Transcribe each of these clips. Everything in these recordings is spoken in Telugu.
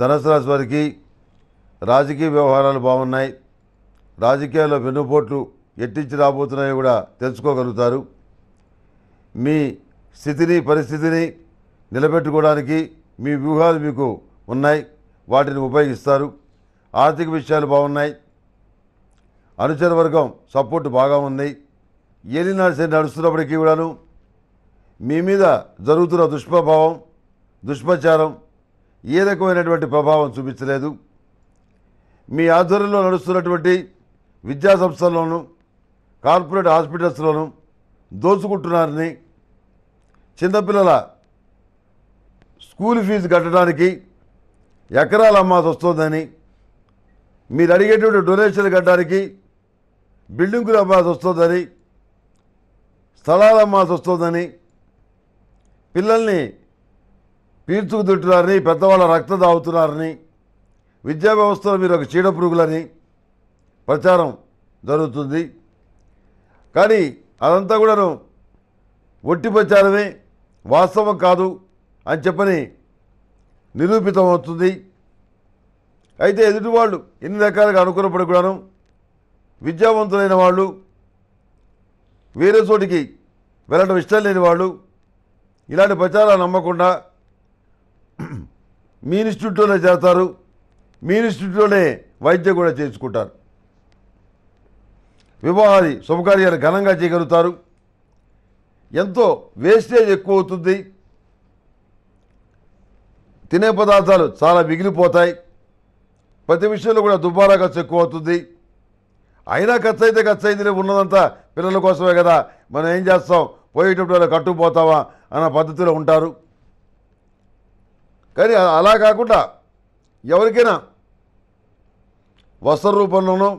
ధనుసు రాశి వారికి రాజకీయ వ్యవహారాలు బాగున్నాయి రాజకీయాల్లో వెన్నుపోట్లు ఎట్టించి రాబోతున్నాయో కూడా తెలుసుకోగలుగుతారు మీ స్థితిని పరిస్థితిని నిలబెట్టుకోవడానికి మీ వ్యూహాలు మీకు ఉన్నాయి వాటిని ఉపయోగిస్తారు ఆర్థిక విషయాలు బాగున్నాయి అనుచర వర్గం సపోర్ట్ బాగా ఉంది ఏలినాశని నడుస్తున్నప్పటికీ కూడాను మీ మీద జరుగుతున్న దుష్ప్రభావం దుష్ప్రచారం ఏ రకమైనటువంటి ప్రభావం చూపించలేదు మీ ఆధ్వర్యంలో నడుస్తున్నటువంటి విద్యా సంస్థల్లోనూ కార్పొరేట్ హాస్పిటల్స్లోనూ దోచుకుంటున్నారని చిన్నపిల్లల స్కూల్ ఫీజు కట్టడానికి ఎకరాలు అమ్మాల్సి వస్తుందని మీరు అడిగేటువంటి డొనేషన్లు కట్టడానికి బిల్డింగులు అమ్మాల్సి వస్తుందని స్థలాలు అమ్మాల్సి వస్తుందని పిల్లల్ని తింటున్నారని పెద్దవాళ్ళ రక్తం తాగుతున్నారని విద్యా వ్యవస్థలో మీరు ఒక చీడ పురుగులని ప్రచారం జరుగుతుంది కానీ అదంతా కూడాను ఒట్టి ప్రచారమే వాస్తవం కాదు అని చెప్పని నిరూపితం అవుతుంది అయితే ఎదుటి వాళ్ళు ఎన్ని రకాలుగా అనుకున్నప్పుడు కూడాను విద్యావంతులైన వాళ్ళు వేరే చోటికి వెళ్ళడం ఇష్టం లేని వాళ్ళు ఇలాంటి ప్రచారాలు నమ్మకుండా మీ ఇన్స్టిట్యూట్లోనే చేస్తారు మీ ఇన్స్టిట్యూట్లోనే వైద్యం కూడా చేసుకుంటారు వివాహాది శుభకార్యాలు ఘనంగా చేయగలుగుతారు ఎంతో వేస్టేజ్ ఎక్కువ అవుతుంది తినే పదార్థాలు చాలా మిగిలిపోతాయి ప్రతి విషయంలో కూడా దుబారా ఖర్చు ఎక్కువ అవుతుంది అయినా ఖర్చు అయితే ఖర్చు అయితే ఉన్నదంతా పిల్లల కోసమే కదా మనం ఏం చేస్తాం పోయేటప్పుడు కట్టుకుపోతావా అన్న పద్ధతిలో ఉంటారు కానీ అలా కాకుండా ఎవరికైనా వస్త్ర రూపంలోనో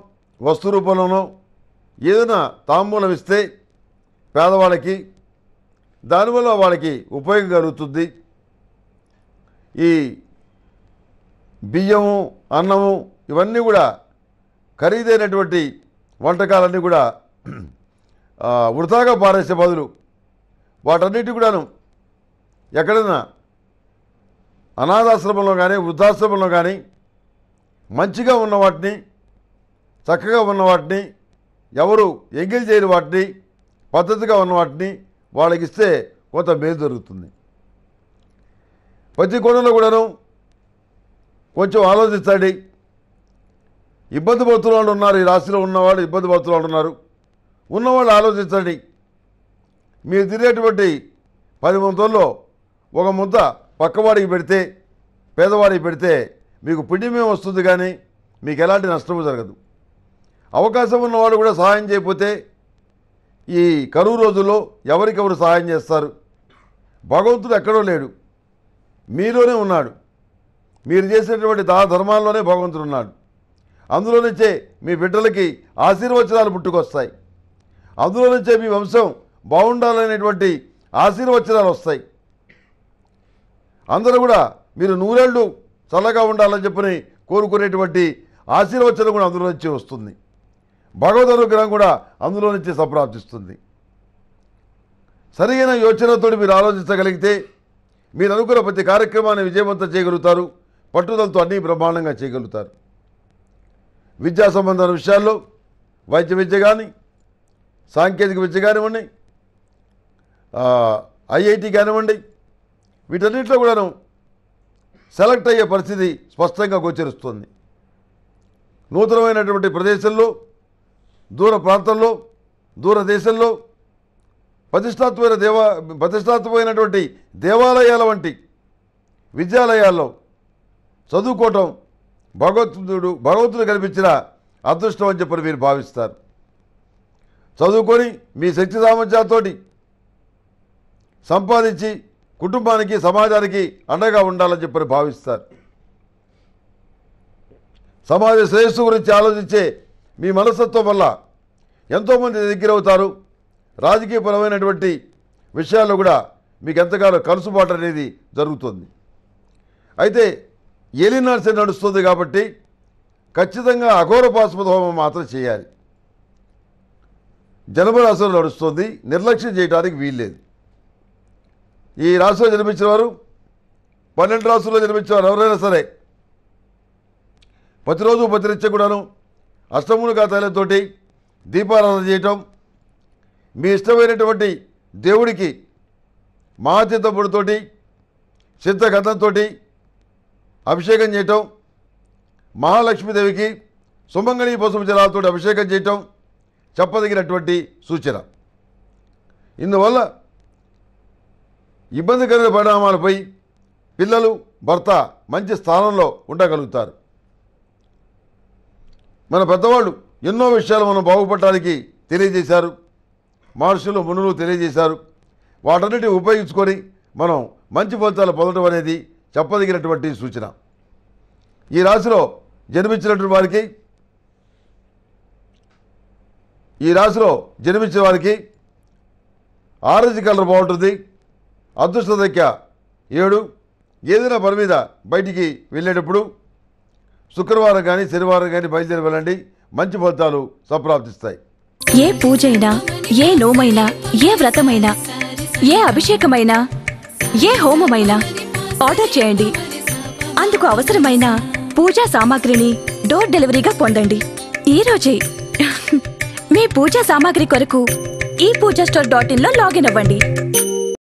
వస్తు రూపంలోనో ఏదైనా తాంబూలం ఇస్తే పేదవాళ్ళకి దానివల్ల వాళ్ళకి ఉపయోగం కలుగుతుంది ఈ బియ్యము అన్నము ఇవన్నీ కూడా ఖరీదైనటువంటి వంటకాలన్నీ కూడా వృధాగా పారేసే బదులు వాటన్నిటి కూడాను ఎక్కడైనా అనాథాశ్రమంలో కానీ వృద్ధాశ్రమంలో కానీ మంచిగా ఉన్న వాటిని చక్కగా ఉన్న వాటిని ఎవరు ఎంగిల్ చేయని వాటిని పద్ధతిగా ఉన్న వాటిని వాళ్ళకి ఇస్తే కొంత మేలు జరుగుతుంది ప్రతి కోణంలో కూడాను కొంచెం ఆలోచించండి ఇబ్బంది పడుతున్న వాళ్ళు ఉన్నారు ఈ రాశిలో ఉన్నవాళ్ళు ఇబ్బంది పడుతున్న వాళ్ళు ఉన్నారు ఉన్నవాళ్ళు ఆలోచించండి మీరు తినేటువంటి పది ముంతల్లో ఒక ముద్ద పక్కవాడికి పెడితే పేదవాడికి పెడితే మీకు పుణ్యమే వస్తుంది కానీ మీకు ఎలాంటి నష్టము జరగదు అవకాశం ఉన్నవాడు కూడా సహాయం చేయకపోతే ఈ కరువు రోజుల్లో ఎవరికెవరు సహాయం చేస్తారు భగవంతుడు ఎక్కడో లేడు మీలోనే ఉన్నాడు మీరు చేసేటువంటి దా ధర్మాల్లోనే భగవంతుడు ఉన్నాడు అందులో నుంచే మీ బిడ్డలకి ఆశీర్వచనాలు పుట్టుకొస్తాయి అందులో నుంచే మీ వంశం బాగుండాలనేటువంటి ఆశీర్వచనాలు వస్తాయి అందరూ కూడా మీరు నూరేళ్ళు చల్లగా ఉండాలని చెప్పని కోరుకునేటువంటి ఆశీర్వచనం కూడా అందులో నుంచి వస్తుంది భగవద్ అనుగ్రహం కూడా అందులో నుంచి సంప్రాప్తిస్తుంది సరైన యోచనతో మీరు ఆలోచించగలిగితే మీరు అనుకున్న ప్రతి కార్యక్రమాన్ని విజయవంతం చేయగలుగుతారు పట్టుదలతో అన్నీ బ్రహ్మాండంగా చేయగలుగుతారు విద్యా సంబంధమైన విషయాల్లో వైద్య విద్య కానీ సాంకేతిక విద్య కానివ్వండి ఐఐటి కానివ్వండి వీటన్నింటిలో కూడాను సెలెక్ట్ అయ్యే పరిస్థితి స్పష్టంగా గోచరిస్తుంది నూతనమైనటువంటి ప్రదేశంలో దూర ప్రాంతంలో దూర దేశంలో ప్రతిష్టాత్మైన దేవా ప్రతిష్టాత్మైనటువంటి దేవాలయాల వంటి విద్యాలయాల్లో చదువుకోవటం భగవద్గుడు భగవంతుడు కల్పించిన అదృష్టం అని చెప్పని మీరు భావిస్తారు చదువుకొని మీ శక్తి సామర్థ్యాలతోటి సంపాదించి కుటుంబానికి సమాజానికి అండగా ఉండాలని చెప్పని భావిస్తారు సమాజ శ్రేయస్సు గురించి ఆలోచించే మీ మనస్తత్వం వల్ల ఎంతోమంది దగ్గర అవుతారు రాజకీయపరమైనటువంటి విషయాల్లో కూడా మీకు ఎంతగానో కలుసుబాటు అనేది జరుగుతుంది అయితే ఏలినాడ్స్ నడుస్తుంది కాబట్టి ఖచ్చితంగా పాస్పద హోమం మాత్రం చేయాలి జనమరాశులు నడుస్తుంది నిర్లక్ష్యం చేయడానికి వీల్లేదు ఈ రాష్ట్రంలో జన్మించిన వారు పన్నెండు రాష్ట్రంలో జన్మించిన వారు ఎవరైనా సరే ప్రతిరోజు ప్రతినిత్యం కూడాను అష్టమునిగా తైలంతో దీపారాధన చేయటం మీ ఇష్టమైనటువంటి దేవుడికి మహాతీతపుడితోటి సిద్ధగంధంతో అభిషేకం చేయటం మహాలక్ష్మీదేవికి సుమంగళి పసుపు జలాలతో అభిషేకం చేయటం చెప్పదగినటువంటి సూచన ఇందువల్ల ఇబ్బందికరమైన పరిణామాలపై పిల్లలు భర్త మంచి స్థానంలో ఉండగలుగుతారు మన పెద్దవాళ్ళు ఎన్నో విషయాలు మనం బాగుపడటానికి తెలియజేశారు మహర్షులు మునులు తెలియజేశారు వాటన్నిటి ఉపయోగించుకొని మనం మంచి ఫలితాలు పొందడం అనేది చెప్పదగినటువంటి సూచన ఈ రాశిలో జన్మించినటువంటి వారికి ఈ రాశిలో జన్మించిన వారికి ఆరెంజ్ కలర్ బాగుంటుంది అదృష్ట దక్క ఏడు ఏదైనా పని మీద బయటికి వెళ్ళేటప్పుడు శుక్రవారం కానీ శనివారం కానీ బయలుదేరి వెళ్ళండి మంచి ఫలితాలు సంప్రాప్తిస్తాయి ఏ పూజ అయినా ఏ నోమైనా ఏ వ్రతమైనా ఏ అభిషేకమైనా ఏ హోమమైనా ఆర్డర్ చేయండి అందుకు అవసరమైన పూజా సామాగ్రిని డోర్ డెలివరీగా పొందండి ఈరోజే మీ పూజా సామాగ్రి కొరకు ఈ పూజా స్టోర్ డాట్ ఇన్లో లాగిన్ అవ్వండి